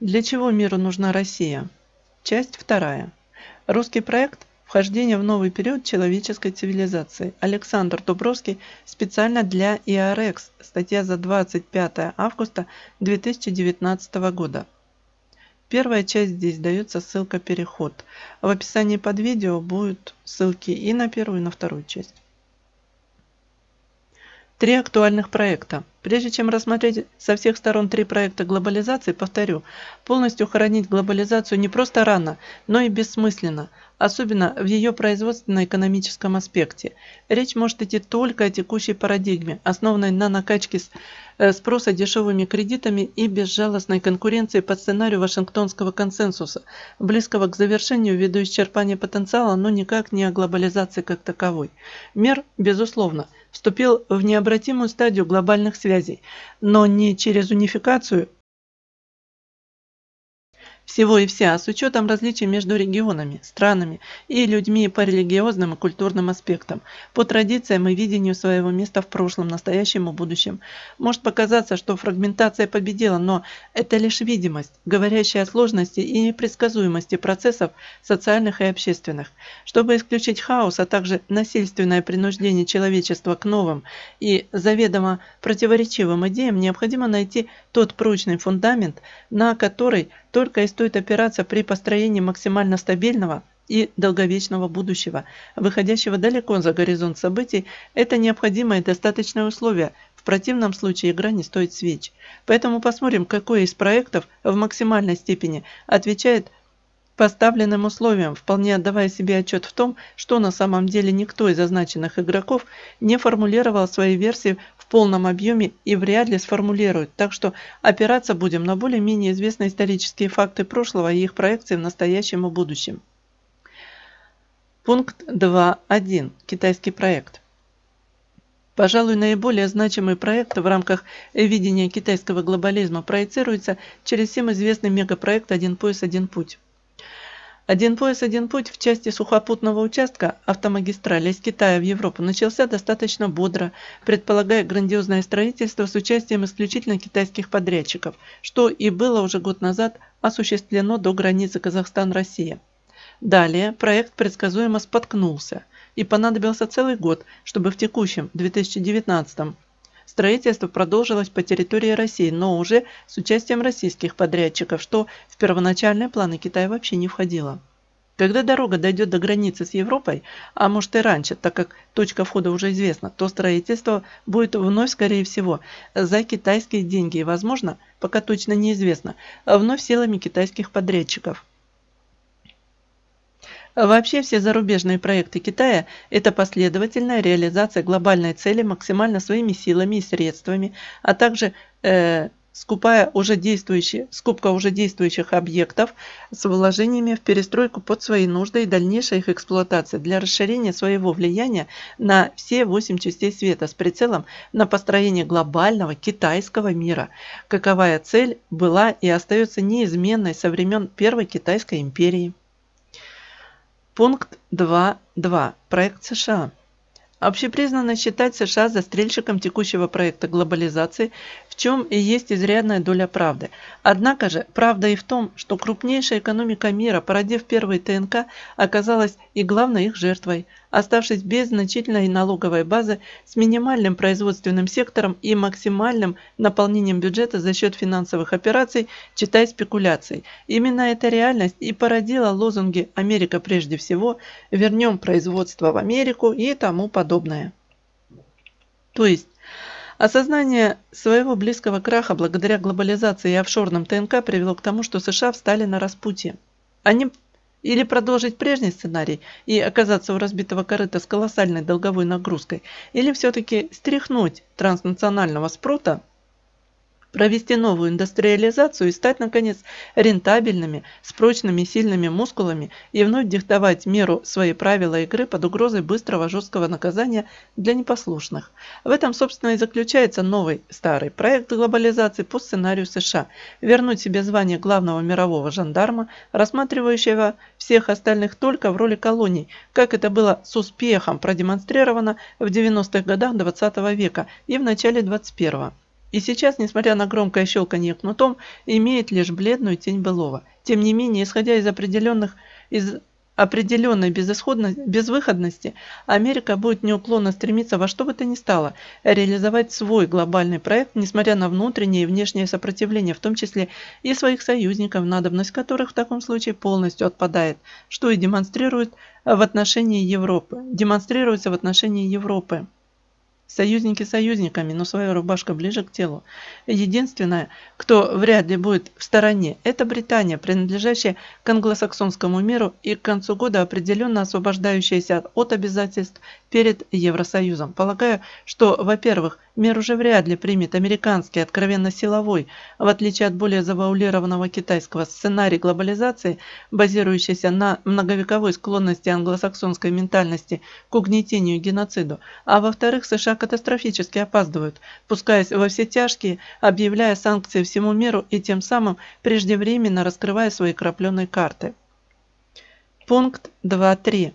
Для чего миру нужна Россия? Часть вторая. Русский проект «Вхождение в новый период человеческой цивилизации». Александр Дубровский специально для ИАРЭКС. Статья за 25 августа 2019 года. Первая часть здесь дается ссылка «Переход». В описании под видео будут ссылки и на первую, и на вторую часть. Три актуальных проекта. Прежде чем рассмотреть со всех сторон три проекта глобализации, повторю, полностью хоронить глобализацию не просто рано, но и бессмысленно, особенно в ее производственно-экономическом аспекте. Речь может идти только о текущей парадигме, основанной на накачке э, спроса дешевыми кредитами и безжалостной конкуренции по сценарию Вашингтонского консенсуса, близкого к завершению ввиду исчерпания потенциала, но никак не о глобализации как таковой. Мер, безусловно – вступил в необратимую стадию глобальных связей, но не через унификацию всего и вся, с учетом различий между регионами, странами и людьми по религиозным и культурным аспектам, по традициям и видению своего места в прошлом, настоящем и будущем. Может показаться, что фрагментация победила, но это лишь видимость, говорящая о сложности и непредсказуемости процессов социальных и общественных. Чтобы исключить хаос, а также насильственное принуждение человечества к новым и заведомо противоречивым идеям, необходимо найти тот прочный фундамент, на который только история стоит опираться при построении максимально стабильного и долговечного будущего, выходящего далеко за горизонт событий, это необходимое и достаточное условие, в противном случае игра не стоит свеч. Поэтому посмотрим, какой из проектов в максимальной степени отвечает поставленным условиям, вполне отдавая себе отчет в том, что на самом деле никто из означенных игроков не формулировал свои версии полном объеме и вряд ли сформулируют, так что опираться будем на более-менее известные исторические факты прошлого и их проекции в настоящем и будущем. Пункт 2.1. Китайский проект. Пожалуй, наиболее значимый проект в рамках видения китайского глобализма проецируется через всем известный мегапроект «Один пояс, один путь». Один пояс, один путь в части сухопутного участка автомагистрали из Китая в Европу начался достаточно бодро, предполагая грандиозное строительство с участием исключительно китайских подрядчиков, что и было уже год назад осуществлено до границы Казахстан-Россия. Далее проект предсказуемо споткнулся, и понадобился целый год, чтобы в текущем, 2019 Строительство продолжилось по территории России, но уже с участием российских подрядчиков, что в первоначальные планы Китая вообще не входило. Когда дорога дойдет до границы с Европой, а может и раньше, так как точка входа уже известна, то строительство будет вновь, скорее всего, за китайские деньги и, возможно, пока точно неизвестно, вновь силами китайских подрядчиков. Вообще все зарубежные проекты Китая – это последовательная реализация глобальной цели максимально своими силами и средствами, а также э, скупая уже действующие, скупка уже действующих объектов с вложениями в перестройку под свои нужды и дальнейшая их эксплуатация для расширения своего влияния на все восемь частей света с прицелом на построение глобального китайского мира. Каковая цель была и остается неизменной со времен Первой Китайской империи. Пункт 2.2. Проект США. Общепризнанно считать США застрельщиком текущего проекта глобализации в чем и есть изрядная доля правды. Однако же, правда и в том, что крупнейшая экономика мира, породив первый ТНК, оказалась и главной их жертвой, оставшись без значительной налоговой базы с минимальным производственным сектором и максимальным наполнением бюджета за счет финансовых операций, читая спекуляций. Именно эта реальность и породила лозунги «Америка прежде всего», «Вернем производство в Америку» и тому подобное. То есть... Осознание своего близкого краха благодаря глобализации и офшорным ТНК привело к тому, что США встали на распутье. Они или продолжить прежний сценарий и оказаться у разбитого корыта с колоссальной долговой нагрузкой, или все-таки стряхнуть транснационального спрута провести новую индустриализацию и стать, наконец, рентабельными, с прочными сильными мускулами и вновь диктовать меру свои правила игры под угрозой быстрого жесткого наказания для непослушных. В этом, собственно, и заключается новый старый проект глобализации по сценарию США – вернуть себе звание главного мирового жандарма, рассматривающего всех остальных только в роли колоний, как это было с успехом продемонстрировано в 90-х годах 20 века и в начале 21 -го. И сейчас, несмотря на громкое щелканье кнутом, имеет лишь бледную тень былого. Тем не менее, исходя из определенных из определенной безвыходности, Америка будет неуклонно стремиться во что бы то ни стало реализовать свой глобальный проект, несмотря на внутреннее и внешнее сопротивление, в том числе и своих союзников, надобность которых в таком случае полностью отпадает, что и демонстрирует в отношении Европы. Демонстрируется в отношении Европы. Союзники союзниками, но своя рубашка ближе к телу. Единственное, кто вряд ли будет в стороне, это Британия, принадлежащая к англосаксонскому миру и к концу года определенно освобождающаяся от обязательств перед Евросоюзом. Полагаю, что, во-первых, мер уже вряд ли примет американский, откровенно силовой, в отличие от более завуалированного китайского сценария глобализации, базирующийся на многовековой склонности англосаксонской ментальности к угнетению и геноциду, а во-вторых, США катастрофически опаздывают, пускаясь во все тяжкие, объявляя санкции всему миру и тем самым преждевременно раскрывая свои крапленые карты. Пункт 2.3.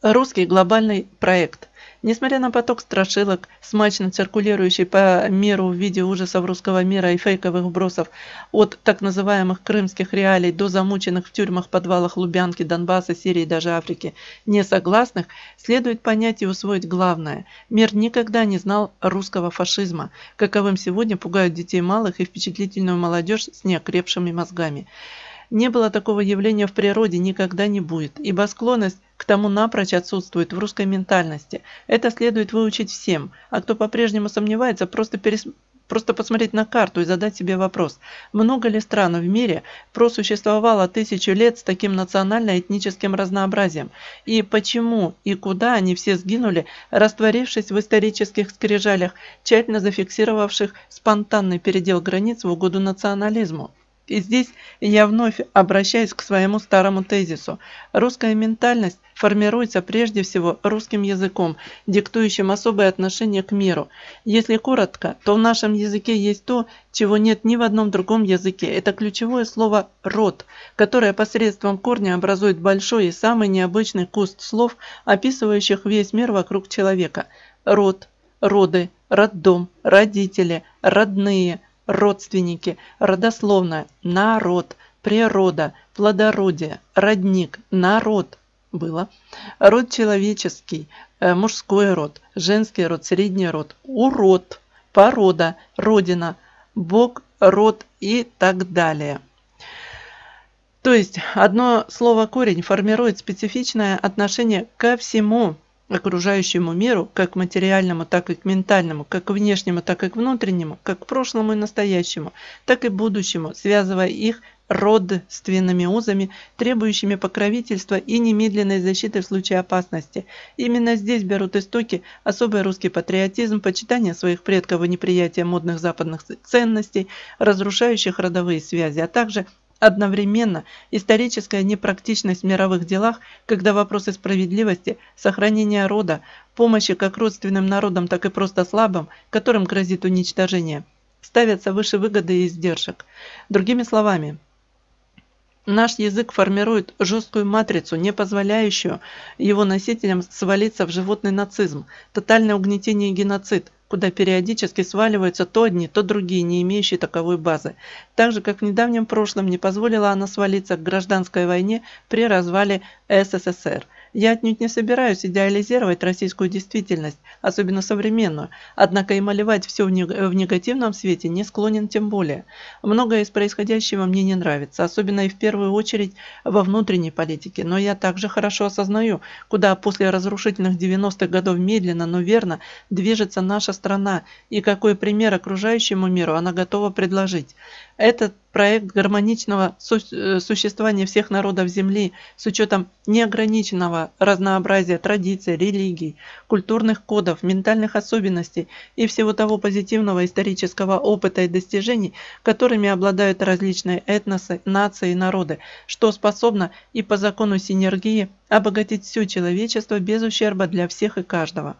Русский глобальный проект. Несмотря на поток страшилок, смачно циркулирующий по миру в виде ужасов русского мира и фейковых вбросов, от так называемых крымских реалий до замученных в тюрьмах подвалах Лубянки, Донбасса, Сирии и даже Африки, несогласных, следует понять и усвоить главное. Мир никогда не знал русского фашизма, каковым сегодня пугают детей малых и впечатлительную молодежь с неокрепшими мозгами. Не было такого явления в природе, никогда не будет, ибо склонность к тому напрочь отсутствует в русской ментальности. Это следует выучить всем, а кто по-прежнему сомневается, просто перес... Просто посмотреть на карту и задать себе вопрос, много ли стран в мире просуществовало тысячу лет с таким национально-этническим разнообразием, и почему и куда они все сгинули, растворившись в исторических скрижалях, тщательно зафиксировавших спонтанный передел границ в угоду национализму. И здесь я вновь обращаюсь к своему старому тезису. Русская ментальность формируется прежде всего русским языком, диктующим особое отношение к миру. Если коротко, то в нашем языке есть то, чего нет ни в одном другом языке. Это ключевое слово «род», которое посредством корня образует большой и самый необычный куст слов, описывающих весь мир вокруг человека. Род, роды, роддом, родители, родные – родственники, родословная, народ, природа, плодородие, родник, народ было. Род человеческий, э, мужской род, женский род, средний род, урод, порода, родина, бог, род и так далее. То есть одно слово корень формирует специфичное отношение ко всему окружающему миру, как материальному, так и к ментальному, как к внешнему, так и к внутреннему, как к прошлому и настоящему, так и будущему, связывая их родственными узами, требующими покровительства и немедленной защиты в случае опасности. Именно здесь берут истоки особый русский патриотизм, почитание своих предков и неприятие модных западных ценностей, разрушающих родовые связи, а также Одновременно историческая непрактичность мировых делах, когда вопросы справедливости, сохранения рода, помощи как родственным народам, так и просто слабым, которым грозит уничтожение, ставятся выше выгоды и издержек. Другими словами, Наш язык формирует жесткую матрицу, не позволяющую его носителям свалиться в животный нацизм, тотальное угнетение и геноцид – куда периодически сваливаются то одни, то другие, не имеющие таковой базы. Так же, как в недавнем прошлом не позволила она свалиться к гражданской войне при развале СССР – я отнюдь не собираюсь идеализировать российскую действительность, особенно современную, однако и малевать все в негативном свете не склонен тем более. Многое из происходящего мне не нравится, особенно и в первую очередь во внутренней политике, но я также хорошо осознаю, куда после разрушительных 90-х годов медленно, но верно движется наша страна и какой пример окружающему миру она готова предложить. Этот проект гармоничного э, существования всех народов Земли с учетом неограниченного разнообразия традиций, религий, культурных кодов, ментальных особенностей и всего того позитивного исторического опыта и достижений, которыми обладают различные этносы, нации и народы, что способно и по закону синергии обогатить все человечество без ущерба для всех и каждого.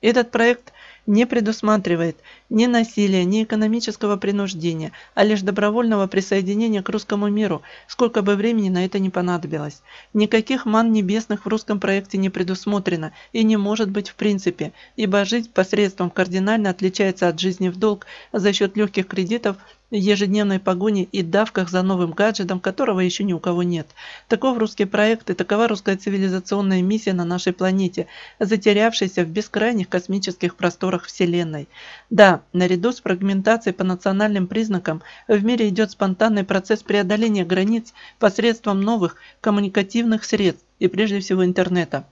Этот проект – не предусматривает ни насилия, ни экономического принуждения, а лишь добровольного присоединения к русскому миру, сколько бы времени на это не понадобилось. Никаких ман небесных в русском проекте не предусмотрено и не может быть в принципе, ибо жить посредством кардинально отличается от жизни в долг за счет легких кредитов ежедневной погони и давках за новым гаджетом, которого еще ни у кого нет. Таков русский проект и такова русская цивилизационная миссия на нашей планете, затерявшаяся в бескрайних космических просторах просторах Вселенной. Да, наряду с фрагментацией по национальным признакам в мире идет спонтанный процесс преодоления границ посредством новых коммуникативных средств и прежде всего интернета.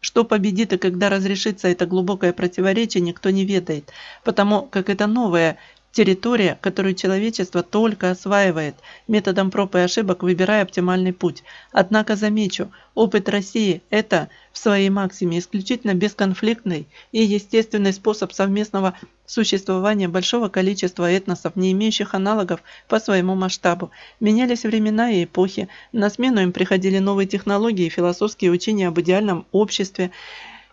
Что победит и когда разрешится это глубокое противоречие, никто не ведает, потому как это новое территория, которую человечество только осваивает, методом проб и ошибок выбирая оптимальный путь. Однако замечу, опыт России – это в своей максиме исключительно бесконфликтный и естественный способ совместного существования большого количества этносов, не имеющих аналогов по своему масштабу. Менялись времена и эпохи, на смену им приходили новые технологии и философские учения об идеальном обществе –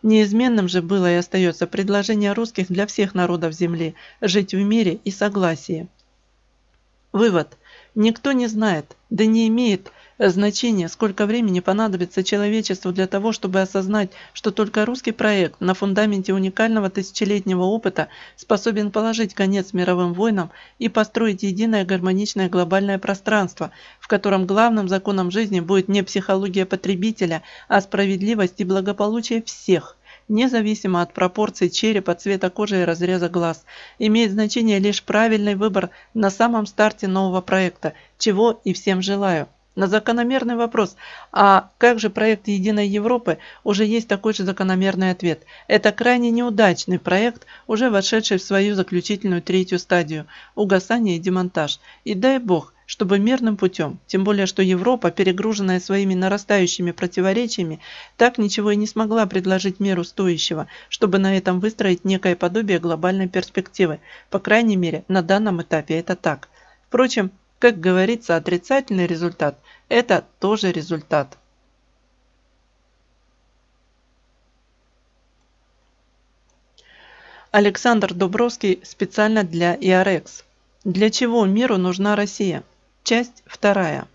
Неизменным же было и остается предложение русских для всех народов Земли жить в мире и согласии. Вывод. Никто не знает, да не имеет значение, сколько времени понадобится человечеству для того, чтобы осознать, что только русский проект на фундаменте уникального тысячелетнего опыта способен положить конец мировым войнам и построить единое гармоничное глобальное пространство, в котором главным законом жизни будет не психология потребителя, а справедливость и благополучие всех – независимо от пропорций черепа, цвета кожи и разреза глаз. Имеет значение лишь правильный выбор на самом старте нового проекта, чего и всем желаю. На закономерный вопрос, а как же проект Единой Европы, уже есть такой же закономерный ответ. Это крайне неудачный проект, уже вошедший в свою заключительную третью стадию – угасание и демонтаж. И дай бог, чтобы мирным путем, тем более что Европа, перегруженная своими нарастающими противоречиями, так ничего и не смогла предложить миру стоящего, чтобы на этом выстроить некое подобие глобальной перспективы. По крайней мере, на данном этапе это так. Впрочем, как говорится, отрицательный результат – это тоже результат. Александр Дубровский специально для ИАРЭКС. Для чего миру нужна Россия? Часть вторая.